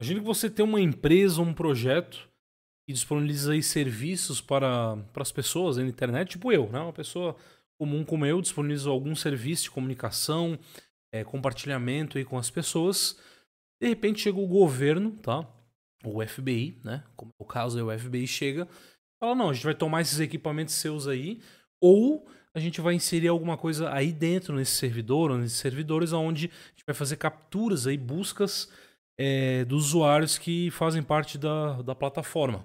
Imagina que você tem uma empresa, um projeto e disponibiliza aí serviços para, para as pessoas na internet, tipo eu, né? Uma pessoa comum como eu disponibiliza algum serviço de comunicação, é, compartilhamento aí com as pessoas. De repente chega o governo, tá? O FBI, né? Como é o caso, o FBI chega e fala: não, a gente vai tomar esses equipamentos seus aí, ou a gente vai inserir alguma coisa aí dentro nesse servidor ou nesses servidores, onde a gente vai fazer capturas aí, buscas é, dos usuários que fazem parte da, da plataforma.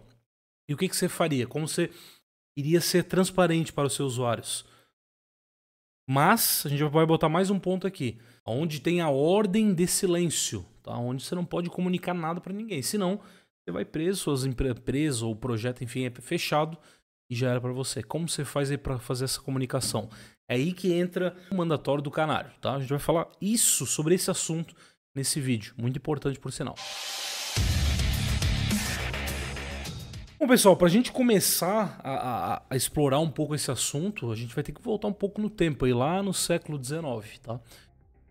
E o que, que você faria? Como você iria ser transparente para os seus usuários? Mas a gente vai botar mais um ponto aqui, onde tem a ordem de silêncio, tá? onde você não pode comunicar nada para ninguém, senão você vai preso, suas empresas ou o projeto, enfim, é fechado e já era para você. Como você faz aí para fazer essa comunicação? É aí que entra o mandatório do canário, tá? A gente vai falar isso sobre esse assunto nesse vídeo, muito importante por sinal. Bom, pessoal, para a gente começar a, a, a, explorar um pouco esse assunto, a gente vai ter que voltar um pouco no tempo, aí lá no século XIX, tá?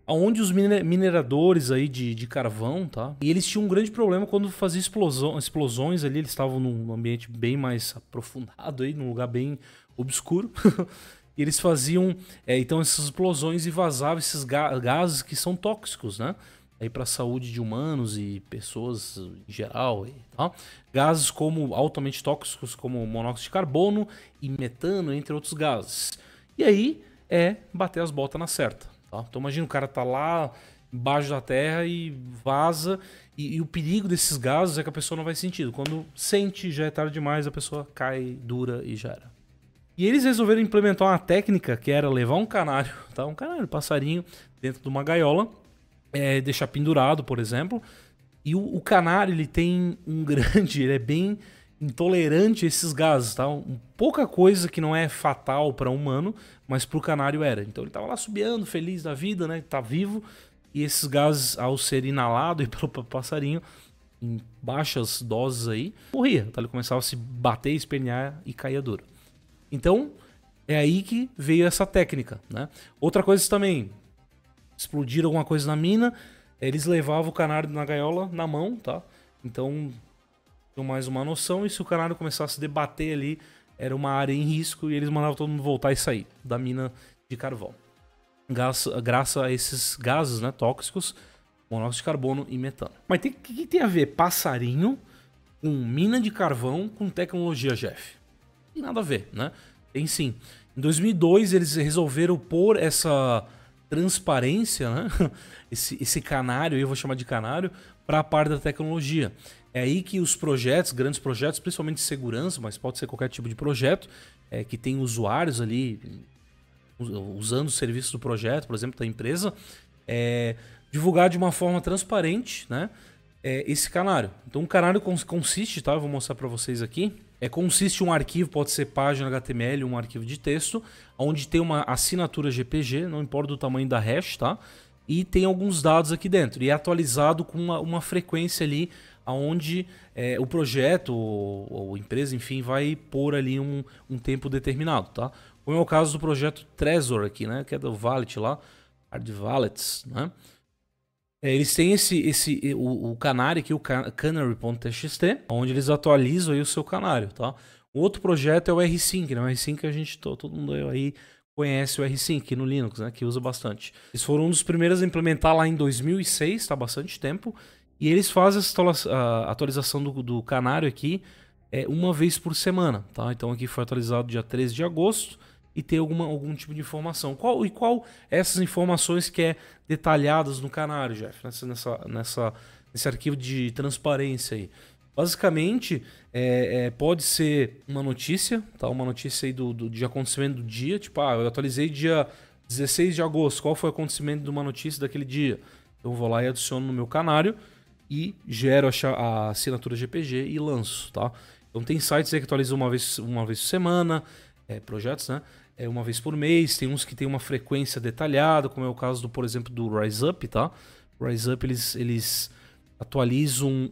Onde os mineradores aí de, de carvão, tá? E eles tinham um grande problema quando faziam explosão, explosões ali, eles estavam num ambiente bem mais aprofundado aí, num lugar bem obscuro. e eles faziam, é, então, essas explosões e vazavam esses ga gases que são tóxicos, né? aí para a saúde de humanos e pessoas em geral e tal. Gases como altamente tóxicos como monóxido de carbono e metano, entre outros gases. E aí é bater as botas na certa. Tá? Então imagina o cara tá lá embaixo da terra e vaza e, e, o perigo desses gases é que a pessoa não vai sentindo. Quando sente, já é tarde demais, a pessoa cai dura e já era. E eles resolveram implementar uma técnica que era levar um canário, tá? Um canário, um passarinho, dentro de uma gaiola é, deixar pendurado, por exemplo. E o, o, canário, ele tem um grande, ele é bem intolerante a esses gases, tá? Um, pouca coisa que não é fatal para humano, mas para o canário era. Então ele estava lá subiando, feliz da vida, né? Tá vivo. E esses gases, ao ser inalado e pelo passarinho, em baixas doses aí, morria. Então ele começava a se bater, espernear e caía duro. Então, é aí que veio essa técnica, né? Outra coisa também, explodiram alguma coisa na mina, eles levavam o canário na gaiola na mão, tá? Então, tinham mais uma noção, e se o canário começasse a debater ali, era uma área em risco, e eles mandavam todo mundo voltar e sair da mina de carvão. graças a esses gases né, tóxicos, monóxido de carbono e metano. Mas o que, que tem a ver passarinho com mina de carvão com tecnologia, Jeff? Tem nada a ver, né? Tem sim. Em 2002, eles resolveram pôr essa transparência, né? esse, esse canário, eu vou chamar de canário, para a parte da tecnologia. É aí que os projetos, grandes projetos, principalmente de segurança, mas pode ser qualquer tipo de projeto, é, que tem usuários ali usando o serviço do projeto, por exemplo, da empresa, é, divulgar de uma forma transparente né, é, esse canário. Então, o canário consiste, tá? Eu vou mostrar para vocês aqui. É, consiste um arquivo, pode ser página HTML, um arquivo de texto, onde tem uma assinatura GPG, não importa o tamanho da hash, tá? E tem alguns dados aqui dentro. E é atualizado com uma, uma frequência ali, onde é, o projeto ou, ou, empresa, enfim, vai pôr ali um, um tempo determinado, tá? Como é o caso do projeto Trezor aqui, né? Que é do Valet lá, Hard Valets, né? É, eles têm esse, esse o, o canário aqui, o canary.txt, onde eles atualizam aí o seu canário, tá? O outro projeto é o R-Sync, né? O R-Sync a gente, todo mundo aí conhece o R-Sync no Linux, né? Que usa bastante. Eles foram um dos primeiros a implementar lá em 2006, tá? Bastante tempo. E eles fazem a atualização do, do canário aqui é, uma vez por semana, tá? Então aqui foi atualizado dia 13 de agosto e ter alguma, algum tipo de informação. Qual, e qual essas informações que é detalhadas no canário, Jeff, nessa, nessa, nessa nesse arquivo de transparência aí? Basicamente, é, é, pode ser uma notícia, tá? Uma notícia aí do, do, de acontecimento do dia, tipo, ah, eu atualizei dia 16 de agosto, qual foi o acontecimento de uma notícia daquele dia? Então vou lá e adiciono no meu canário e gero a, a assinatura GPG e lanço, tá? Então tem sites aí que atualizam uma vez, uma vez por semana, é, projetos, né? é, uma vez por mês, tem uns que tem uma frequência detalhada, como é o caso, do, por exemplo, do Rise Up, tá? Rise Up, eles, eles atualizam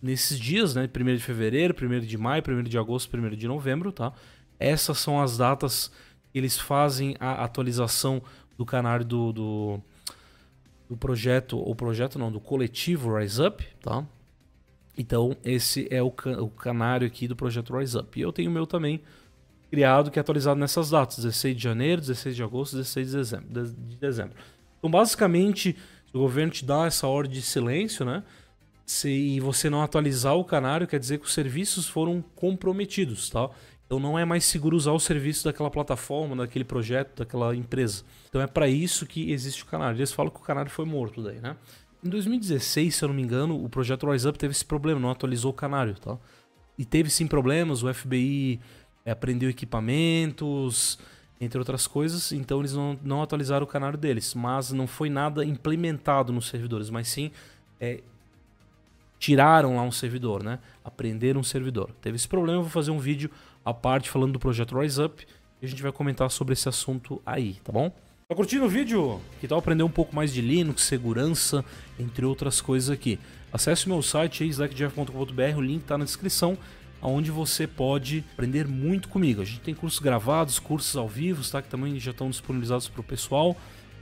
nesses dias, né? 1 de fevereiro, 1 de maio, 1 de agosto, 1 de novembro, tá? Essas são as datas que eles fazem a atualização do canário do, do, do projeto, ou projeto não, do coletivo Rise Up, tá? Então, esse é o, can o canário aqui do projeto Rise Up. E eu tenho o meu também, criado que é atualizado nessas datas, 16 de janeiro, 16 de agosto, 16 de dezembro. De dezembro. Então, basicamente, o governo te dá essa ordem de silêncio, né? Se, e você não atualizar o canário, quer dizer que os serviços foram comprometidos, tá? Então não é mais seguro usar o serviço daquela plataforma, daquele projeto, daquela empresa. Então é para isso que existe o canário. Eles falam que o canário foi morto daí, né? Em 2016, se eu não me engano, o projeto Rise Up teve esse problema, não atualizou o canário, tá? E teve sim problemas, o FBI é aprendeu equipamentos, entre outras coisas. Então eles não, não atualizaram o canário deles. Mas não foi nada implementado nos servidores, mas sim é, tiraram lá um servidor, né? Aprenderam um servidor. Teve esse problema, eu vou fazer um vídeo à parte falando do projeto Rise Up e a gente vai comentar sobre esse assunto aí, tá bom? Tá curtindo o vídeo? Que tal aprender um pouco mais de Linux, segurança, entre outras coisas aqui? Acesse o meu site slackjeff.com.br, o link tá na descrição onde você pode aprender muito comigo. A gente tem cursos gravados, cursos ao vivo, tá? que também já estão disponibilizados para o pessoal.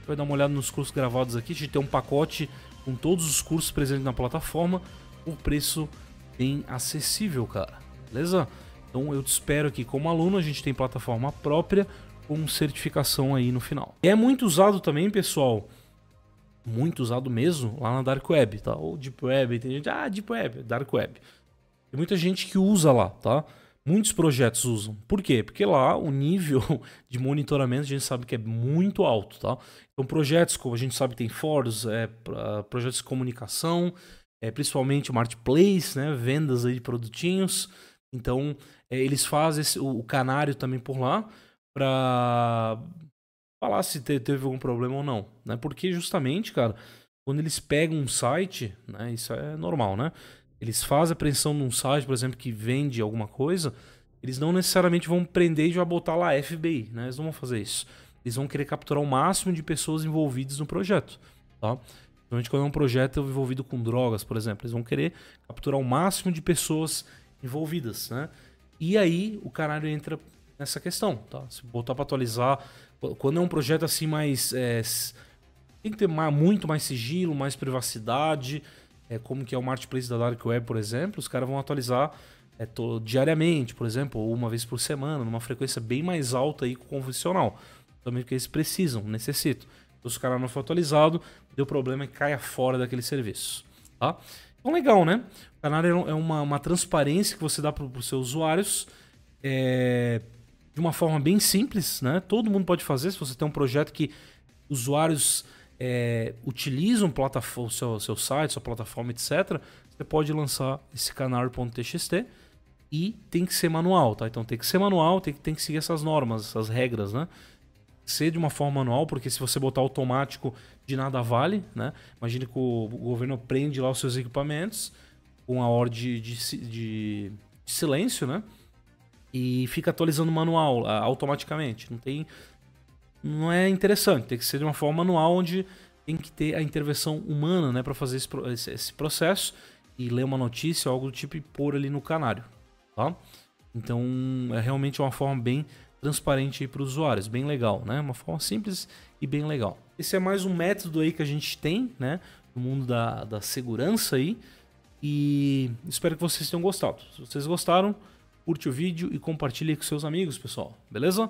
Vai dar uma olhada nos cursos gravados aqui. A gente tem um pacote com todos os cursos presentes na plataforma por preço bem acessível, cara. Beleza? Então eu te espero aqui como aluno. A gente tem plataforma própria com certificação aí no final. É muito usado também, pessoal. Muito usado mesmo lá na Dark Web, tá? Ou Deep Web, tem gente, ah, Deep Web, Dark Web. Tem muita gente que usa lá, tá? Muitos projetos usam. Por quê? Porque lá o nível de monitoramento a gente sabe que é muito alto, tá? Então projetos como a gente sabe tem fóruns, é, projetos de comunicação, é, principalmente marketplace, né? Vendas aí de produtinhos. Então é, eles fazem esse, o, o canário também por lá para falar se teve algum problema ou não, né? Porque justamente, cara, quando eles pegam um site, né? Isso é normal, né? eles fazem a apreensão num site, por exemplo, que vende alguma coisa, eles não necessariamente vão prender e já botar lá FBI, né? Eles não vão fazer isso. Eles vão querer capturar o máximo de pessoas envolvidas no projeto, tá? Principalmente quando é um projeto envolvido com drogas, por exemplo. Eles vão querer capturar o máximo de pessoas envolvidas, né? E aí o caralho entra nessa questão, tá? Se botar para atualizar, quando é um projeto assim mais... É, tem que ter mais, muito mais sigilo, mais privacidade é, como que é o marketplace da Dark Web, por exemplo, os caras vão atualizar é, diariamente, por exemplo, ou uma vez por semana, numa frequência bem mais alta aí que o convencional. Também porque eles precisam, necessitam. Então, se o canal não for atualizado, deu problema e caia fora daquele serviço. Tá? Então, legal, né? O canário é, é uma, uma transparência que você dá para os seus usuários é, de uma forma bem simples, né? Todo mundo pode fazer. Se você tem um projeto que usuários é, utilizam o seu, seu site, sua plataforma, etc., você pode lançar esse canary.txt e tem que ser manual, tá? Então tem que ser manual, tem que, tem que seguir essas normas, essas regras, né? Ser de uma forma manual, porque se você botar automático, de nada vale, né? Imagina que o, governo prende lá os seus equipamentos com a ordem de, de, de, silêncio, né? E fica atualizando o manual ah, automaticamente. Não tem não é interessante. Tem que ser de uma forma manual onde tem que ter a intervenção humana né, para fazer esse, esse, processo e ler uma notícia ou algo do tipo e pôr ali no canário. Tá? Então é realmente uma forma bem transparente para os usuários, bem legal, né? Uma forma simples e bem legal. Esse é mais um método aí que a gente tem, né? No mundo da, da segurança aí. E espero que vocês tenham gostado. Se vocês gostaram, curte o vídeo e compartilhe com seus amigos, pessoal. Beleza?